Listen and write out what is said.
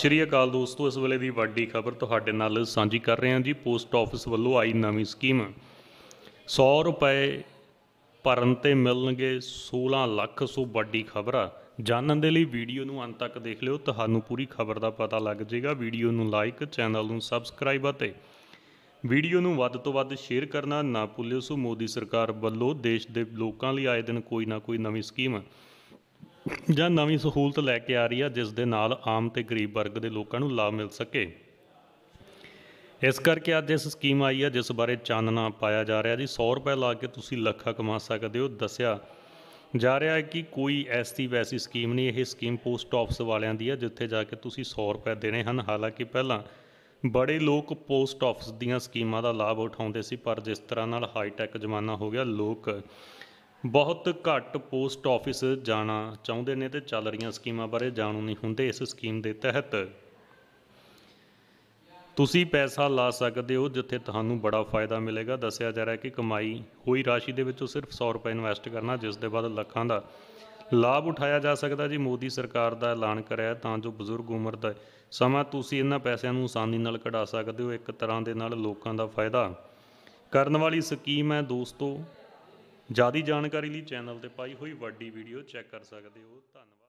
ਸ਼੍ਰੀ ਅਕਾਲ ਦੋਸਤੋ ਇਸ ਵੇਲੇ ਦੀ ਵੱਡੀ ਖਬਰ ਤੁਹਾਡੇ ਨਾਲ ਸਾਂਝੀ ਕਰ ਰਹੇ ਹਾਂ ਜੀ ਪੋਸਟ ਆਫਿਸ ਵੱਲੋਂ ਆਈ ਨਵੀਂ ਸਕੀਮ 100 ਰੁਪਏ ਭਰਨ ਤੇ ਮਿਲਣਗੇ 16 ਲੱਖ ਸੋ ਵੱਡੀ ਖਬਰ ਆ ਜਾਣਨ ਦੇ ਲਈ ਵੀਡੀਓ ਨੂੰ ਅੰਤ ਤੱਕ ਦੇਖ ਲਿਓ ਤੁਹਾਨੂੰ ਪੂਰੀ ਖਬਰ ਦਾ ਪਤਾ ਲੱਗ ਜਾਏਗਾ ਵੀਡੀਓ ਨੂੰ ਲਾਈਕ ਚੈਨਲ ਨੂੰ ਸਬਸਕ੍ਰਾਈਬ ਅਤੇ ਵੀਡੀਓ ਨੂੰ ਵੱਧ ਤੋਂ ਵੱਧ ਸ਼ੇਅਰ ਕਰਨਾ ਨਾ ਭੁੱਲਿਓ ਸੋ ਮੋਦੀ ਸਰਕਾਰ ਵੱਲੋਂ ਦੇਸ਼ ਦੇ ਲੋਕਾਂ ਲਈ ਆਏ ਦਿਨ ਕੋਈ ਨਾ ਕੋਈ ਨਵੀਂ ਸਕੀਮ ਜਾਂ ਨਵੀਂ ਸਹੂਲਤ ਲੈ ਕੇ ਆ ਰਹੀ ਆ ਜਿਸ ਦੇ ਨਾਲ ਆਮ ਤੇ ਗਰੀਬ ਵਰਗ ਦੇ ਲੋਕਾਂ ਨੂੰ ਲਾਭ ਮਿਲ ਸਕੇ ਇਸ ਕਰਕੇ ਅੱਜ ਇਸ ਸਕੀਮ ਆਈ ਆ ਜਿਸ ਬਾਰੇ ਚਾਨਣਾ ਪਾਇਆ ਜਾ ਰਿਹਾ ਜੀ 100 ਰੁਪਏ ਲਾ ਕੇ ਤੁਸੀਂ ਲੱਖਾਂ ਕਮਾ ਸਕਦੇ ਹੋ ਦੱਸਿਆ ਜਾ ਰਿਹਾ ਹੈ ਕਿ ਕੋਈ ਐਸਤੀ ਵੈਸੀ ਸਕੀਮ ਨਹੀਂ ਇਹ ਸਕੀਮ ਪੋਸਟ ਆਫਿਸ ਵਾਲਿਆਂ ਦੀ ਆ ਜਿੱਥੇ ਜਾ ਕੇ ਤੁਸੀਂ 100 ਰੁਪਏ ਦੇਣੇ ਹਨ ਹਾਲਾਂਕਿ ਪਹਿਲਾਂ ਬੜੇ ਲੋਕ ਪੋਸਟ ਆਫਿਸ ਦੀਆਂ ਸਕੀਮਾਂ ਦਾ ਲਾਭ ਉਠਾਉਂਦੇ ਸੀ ਪਰ ਜਿਸ ਤਰ੍ਹਾਂ ਨਾਲ ਹਾਈ ਟੈਕ ਜ਼ਮਾਨਾ ਹੋ ਗਿਆ ਲੋਕ ਬਹੁਤ ਘੱਟ ਪੋਸਟ ਆਫਿਸ ਜਾਣਾ ਚਾਹੁੰਦੇ ਨੇ ਤੇ ਚੱਲ ਰਹੀਆਂ ਸਕੀਮਾਂ ਬਾਰੇ ਜਾਣੂ ਨਹੀਂ ਹੁੰਦੇ ਇਸ ਸਕੀਮ ਦੇ ਤਹਿਤ ਤੁਸੀਂ ਪੈਸਾ ਲਾ ਸਕਦੇ ਹੋ ਜਿੱਥੇ ਤੁਹਾਨੂੰ ਬੜਾ ਫਾਇਦਾ ਮਿਲੇਗਾ ਦੱਸਿਆ ਜਾ ਰਿਹਾ ਹੈ ਕਿ ਕਮਾਈ ਹੋਈ ਰਾਸ਼ੀ ਦੇ ਵਿੱਚੋਂ ਸਿਰਫ 100 ਰੁਪਏ ਇਨਵੈਸਟ ਕਰਨਾ ਜਿਸ ਦੇ ਬਾਅਦ ਲੱਖਾਂ ਦਾ ਲਾਭ ਉਠਾਇਆ ਜਾ ਸਕਦਾ ਜੀ ਮੋਦੀ ਸਰਕਾਰ ਦਾ ਐਲਾਨ ਕਰਿਆ ਤਾਂ ਜੋ ਬਜ਼ੁਰਗ ਉਮਰ ਦਾ ਸਮਾਂ ਤੁਸੀਂ ਇਹਨਾਂ ਪੈਸਿਆਂ ਨੂੰ ਆਸਾਨੀ ਨਾਲ ਕਢਾ ਸਕਦੇ ਹੋ ਇੱਕ ਤਰ੍ਹਾਂ ਦੇ ਨਾਲ ਲੋਕਾਂ ਦਾ ਫਾਇਦਾ ਕਰਨ ਵਾਲੀ ਸਕੀਮ ਹੈ ਦੋਸਤੋ ਜਿਆਦਾ ਜਾਣਕਾਰੀ ਲਈ ਚੈਨਲ ਤੇ ਪਾਈ ਹੋਈ ਵੱਡੀ ਵੀਡੀਓ ਚੈੱਕ ਕਰ ਸਕਦੇ ਹੋ ਧੰਨਵਾਦ